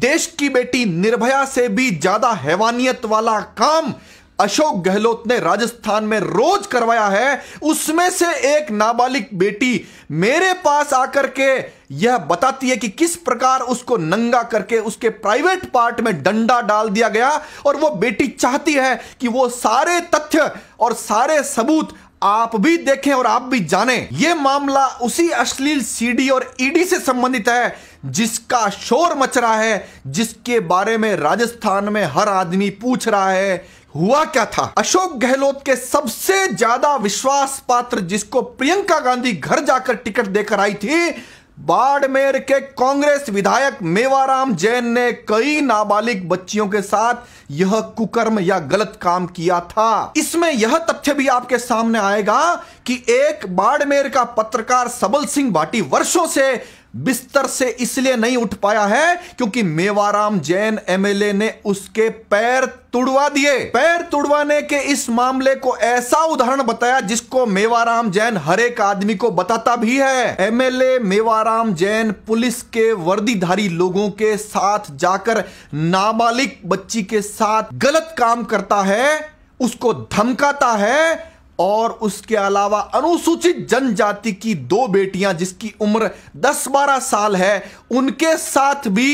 देश की बेटी निर्भया से भी ज्यादा हैवानियत वाला काम अशोक गहलोत ने राजस्थान में रोज करवाया है उसमें से एक नाबालिग बेटी मेरे पास आकर के यह बताती है कि किस प्रकार उसको नंगा करके उसके प्राइवेट पार्ट में डंडा डाल दिया गया और वो बेटी चाहती है कि वो सारे तथ्य और सारे सबूत आप भी देखें और आप भी जानें यह मामला उसी अश्लील सीडी और ईडी से संबंधित है जिसका शोर मच रहा है जिसके बारे में राजस्थान में हर आदमी पूछ रहा है हुआ क्या था अशोक गहलोत के सबसे ज्यादा विश्वास पात्र जिसको प्रियंका गांधी घर जाकर टिकट देकर आई थी बाड़मेर के कांग्रेस विधायक मेवाराम जैन ने कई नाबालिग बच्चियों के साथ यह कुकर्म या गलत काम किया था इसमें यह तथ्य भी आपके सामने आएगा कि एक बाड़मेर का पत्रकार सबल सिंह भाटी वर्षों से बिस्तर से इसलिए नहीं उठ पाया है क्योंकि मेवाराम जैन एमएलए ने उसके पैर तुड़वा दिए पैर तुड़वाने के इस मामले को ऐसा उदाहरण बताया जिसको मेवाराम जैन हर एक आदमी को बताता भी है एमएलए मेवाराम जैन पुलिस के वर्दीधारी लोगों के साथ जाकर नाबालिग बच्ची के साथ गलत काम करता है उसको धमकाता है और उसके अलावा अनुसूचित जनजाति की दो बेटियां जिसकी उम्र 10-12 साल है उनके साथ भी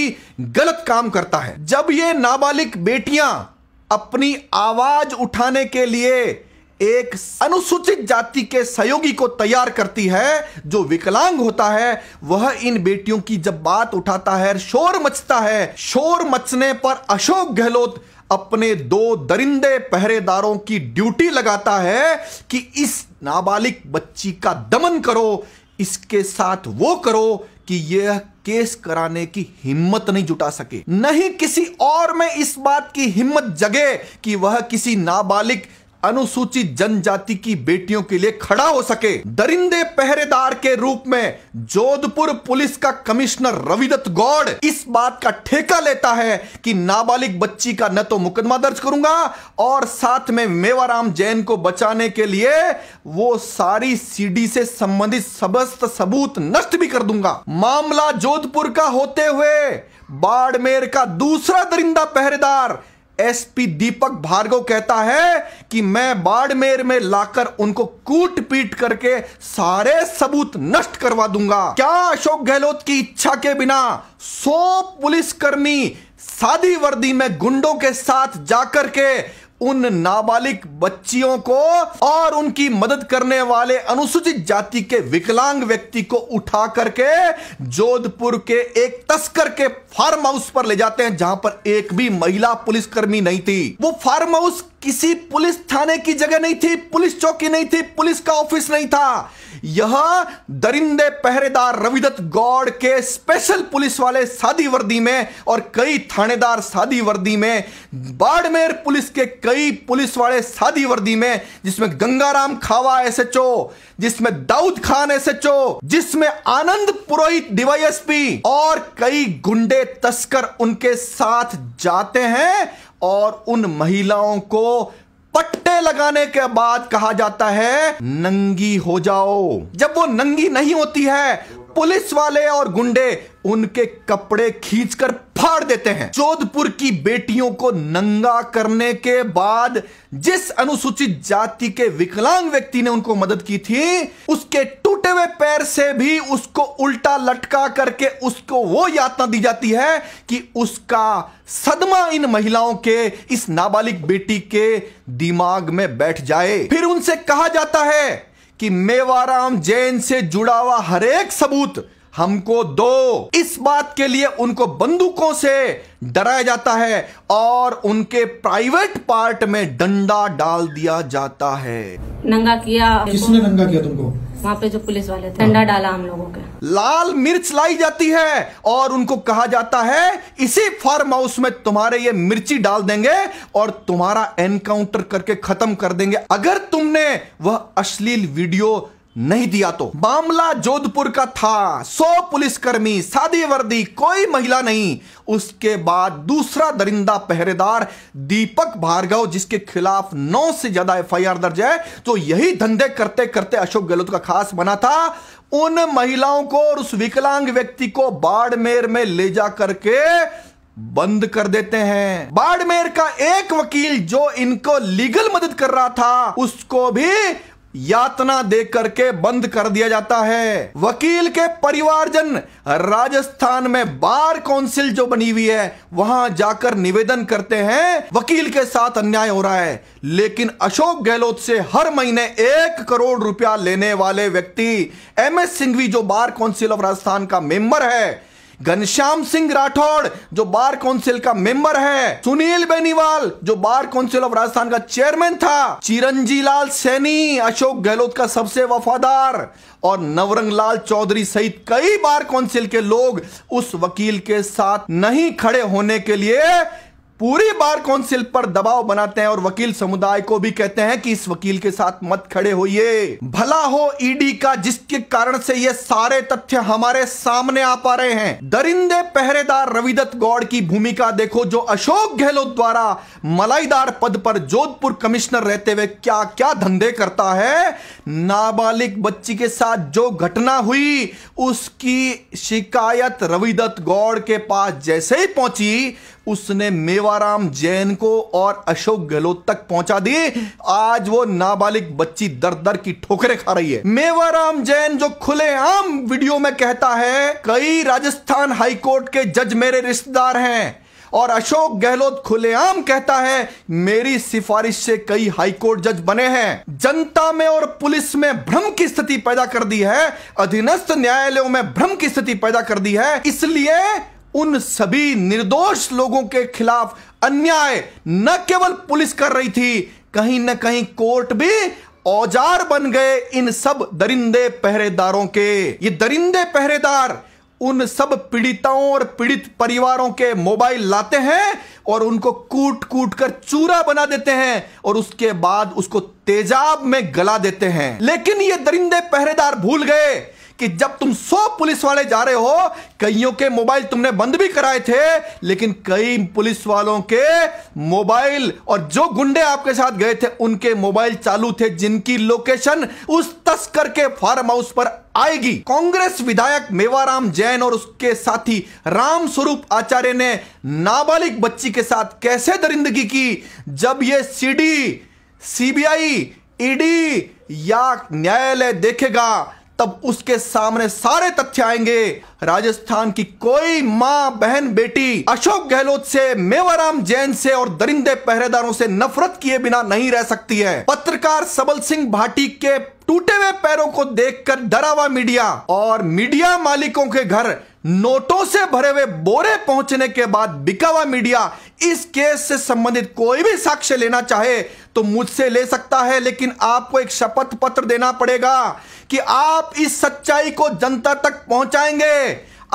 गलत काम करता है जब ये नाबालिग बेटियां अपनी आवाज उठाने के लिए एक अनुसूचित जाति के सहयोगी को तैयार करती है जो विकलांग होता है वह इन बेटियों की जब बात उठाता है शोर मचता है शोर मचने पर अशोक गहलोत अपने दो दरिंदे पहरेदारों की ड्यूटी लगाता है कि इस नाबालिग बच्ची का दमन करो इसके साथ वो करो कि यह केस कराने की हिम्मत नहीं जुटा सके नहीं किसी और में इस बात की हिम्मत जगे कि वह किसी नाबालिग अनुसूचित जनजाति की बेटियों के लिए खड़ा हो सके दरिंदे पहरेदार के रूप में जोधपुर पुलिस का कमिश्नर रविदत्त गौड़ इस बात का ठेका लेता है कि नाबालिग बच्ची का न तो मुकदमा दर्ज करूंगा और साथ में मेवाराम जैन को बचाने के लिए वो सारी सीडी से संबंधित समस्त सबूत नष्ट भी कर दूंगा मामला जोधपुर का होते हुए बाड़मेर का दूसरा दरिंदा पहरेदार एसपी दीपक भार्गव कहता है कि मैं बाड़मेर में लाकर उनको कूट पीट करके सारे सबूत नष्ट करवा दूंगा क्या अशोक गहलोत की इच्छा के बिना सौ पुलिसकर्मी सादी वर्दी में गुंडों के साथ जाकर के उन नाबालिग बच्चियों को और उनकी मदद करने वाले अनुसूचित जाति के विकलांग व्यक्ति को उठा करके जोधपुर के एक तस्कर के फार्म हाउस पर ले जाते हैं जहां पर एक भी महिला पुलिसकर्मी नहीं थी वो फार्म हाउस किसी पुलिस थाने की जगह नहीं थी पुलिस चौकी नहीं थी पुलिस का ऑफिस नहीं था यह दरिंदे पहरेदार रविदत्त गौड़ के स्पेशल पुलिस वाले सादी वर्दी में और कई थानेदार सादी वर्दी में बाड़मेर पुलिस के कई पुलिस वाले सादी वर्दी में जिसमें गंगाराम खावा एसएचओ जिसमें दाऊद खान एसएचओ जिसमें आनंद पुरोहित डीवाईएसपी और कई गुंडे तस्कर उनके साथ जाते हैं और उन महिलाओं को पट्टे लगाने के बाद कहा जाता है नंगी हो जाओ जब वो नंगी नहीं होती है पुलिस वाले और गुंडे उनके कपड़े खींचकर फाड़ देते हैं जोधपुर की बेटियों को नंगा करने के बाद जिस अनुसूचित जाति के विकलांग व्यक्ति ने उनको मदद की थी उसके टूटे हुए पैर से भी उसको उल्टा लटका करके उसको वो यातना दी जाती है कि उसका सदमा इन महिलाओं के इस नाबालिग बेटी के दिमाग में बैठ जाए फिर उनसे कहा जाता है कि मेवाराम जैन से जुड़ा हुआ हरेक सबूत हमको दो इस बात के लिए उनको बंदूकों से डराया जाता है और उनके प्राइवेट पार्ट में डंडा डाल दिया जाता है नंगा किया किसने नंगा किया तुमको वहाँ पे जो पुलिस वाले थे डंडा हाँ। डाला हम लोगों के लाल मिर्च लाई जाती है और उनको कहा जाता है इसी फार्म हाउस में तुम्हारे ये मिर्ची डाल देंगे और तुम्हारा एनकाउंटर करके खत्म कर देंगे अगर तुमने वह अश्लील वीडियो नहीं दिया तो मामला जोधपुर का था सौ पुलिसकर्मी सादी वर्दी कोई महिला नहीं उसके बाद दूसरा दरिंदा पहरेदार दीपक भार्गव जिसके खिलाफ नौ से ज्यादा एफआईआर दर्ज है तो यही धंधे करते करते अशोक गहलोत का खास बना था उन महिलाओं को और उस विकलांग व्यक्ति को बाड़मेर में ले जा करके बंद कर देते हैं बाड़मेर का एक वकील जो इनको लीगल मदद कर रहा था उसको भी यातना दे करके बंद कर दिया जाता है वकील के परिवारजन राजस्थान में बार काउंसिल जो बनी हुई है वहां जाकर निवेदन करते हैं वकील के साथ अन्याय हो रहा है लेकिन अशोक गहलोत से हर महीने एक करोड़ रुपया लेने वाले व्यक्ति एम एस सिंघवी जो बार काउंसिल ऑफ राजस्थान का मेंबर है घनश्याम सिंह राठौड़ जो बार काउंसिल का मेंबर है सुनील बेनीवाल जो बार काउंसिल ऑफ राजस्थान का चेयरमैन था चिरंजी लाल सैनी अशोक गहलोत का सबसे वफादार और नवरंग लाल चौधरी सहित कई बार काउंसिल के लोग उस वकील के साथ नहीं खड़े होने के लिए पूरी बार काउंसिल पर दबाव बनाते हैं और वकील समुदाय को भी कहते हैं कि इस वकील के साथ मत खड़े होइए भला हो ईडी का जिसके कारण से ये सारे तथ्य हमारे सामने आ पा रहे हैं दरिंदे पहरेदार रविदत्त गौड़ की भूमिका देखो जो अशोक गहलोत द्वारा मलाईदार पद पर जोधपुर कमिश्नर रहते हुए क्या क्या धंधे करता है नाबालिग बच्ची के साथ जो घटना हुई उसकी शिकायत रविदत्त गौड़ के पास जैसे ही पहुंची उसने मेवाराम जैन को और अशोक गहलोत तक पहुंचा दी आज वो नाबालिग बच्ची दर दर की ठोकरे खा रही है मेवाराम जैन जो खुलेआम वीडियो में कहता है कई राजस्थान हाईकोर्ट के जज मेरे रिश्तेदार हैं और अशोक गहलोत खुलेआम कहता है मेरी सिफारिश से कई हाईकोर्ट जज बने हैं जनता में और पुलिस में भ्रम की स्थिति पैदा कर दी है अधीनस्थ न्यायालयों में भ्रम की स्थिति पैदा कर दी है इसलिए उन सभी निर्दोष लोगों के खिलाफ अन्याय न केवल पुलिस कर रही थी कहीं न कहीं कोर्ट भी औजार बन गए इन सब दरिंदे पहरेदारों के ये दरिंदे पहरेदार उन सब पीड़िताओं और पीड़ित परिवारों के मोबाइल लाते हैं और उनको कूट कूट कर चूरा बना देते हैं और उसके बाद उसको तेजाब में गला देते हैं लेकिन ये दरिंदे पहरेदार भूल गए कि जब तुम सौ पुलिस वाले जा रहे हो कईयों के मोबाइल तुमने बंद भी कराए थे लेकिन कई पुलिस वालों के मोबाइल और जो गुंडे आपके साथ गए थे उनके मोबाइल चालू थे जिनकी लोकेशन उस तस्कर के फार्म हाउस पर आएगी कांग्रेस विधायक मेवाराम जैन और उसके साथी राम स्वरूप आचार्य ने नाबालिग बच्ची के साथ कैसे दरिंदगी की जब ये सीडी सीबीआई ईडी या न्यायालय देखेगा तब उसके सामने सारे तथ्य आएंगे राजस्थान की कोई माँ बहन बेटी अशोक गहलोत से मेवाराम जैन से और दरिंदे पहरेदारों से नफरत किए बिना नहीं रह सकती है पत्रकार सबल सिंह भाटी के टूटे हुए पैरों को देखकर डरा हुआ मीडिया और मीडिया मालिकों के घर नोटों से भरे हुए बोरे पहुंचने के बाद बिकावा मीडिया इस केस से संबंधित कोई भी साक्ष्य लेना चाहे तो मुझसे ले सकता है लेकिन आपको एक शपथ पत्र देना पड़ेगा कि आप इस सच्चाई को जनता तक पहुंचाएंगे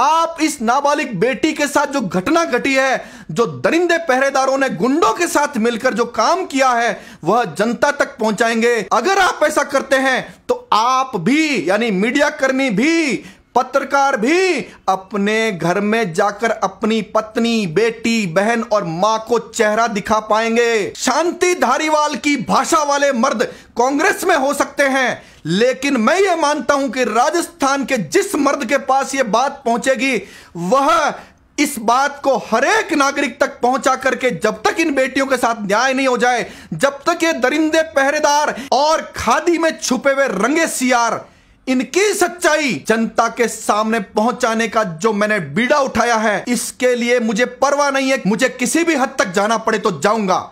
आप इस नाबालिग बेटी के साथ जो घटना घटी है जो दरिंदे पहरेदारों ने गुंडों के साथ मिलकर जो काम किया है वह जनता तक पहुंचाएंगे अगर आप ऐसा करते हैं तो आप भी यानी मीडिया कर्मी भी पत्रकार भी अपने घर में जाकर अपनी पत्नी बेटी बहन और मां को चेहरा दिखा पाएंगे शांति धारीवाल की भाषा वाले मर्द कांग्रेस में हो सकते हैं लेकिन मैं ये मानता हूं कि राजस्थान के जिस मर्द के पास ये बात पहुंचेगी वह इस बात को हरेक नागरिक तक पहुंचा करके जब तक इन बेटियों के साथ न्याय नहीं हो जाए जब तक ये दरिंदे पहरेदार और खादी में छुपे हुए रंगे सियार इनकी सच्चाई जनता के सामने पहुंचाने का जो मैंने बीड़ा उठाया है इसके लिए मुझे परवाह नहीं है मुझे किसी भी हद तक जाना पड़े तो जाऊंगा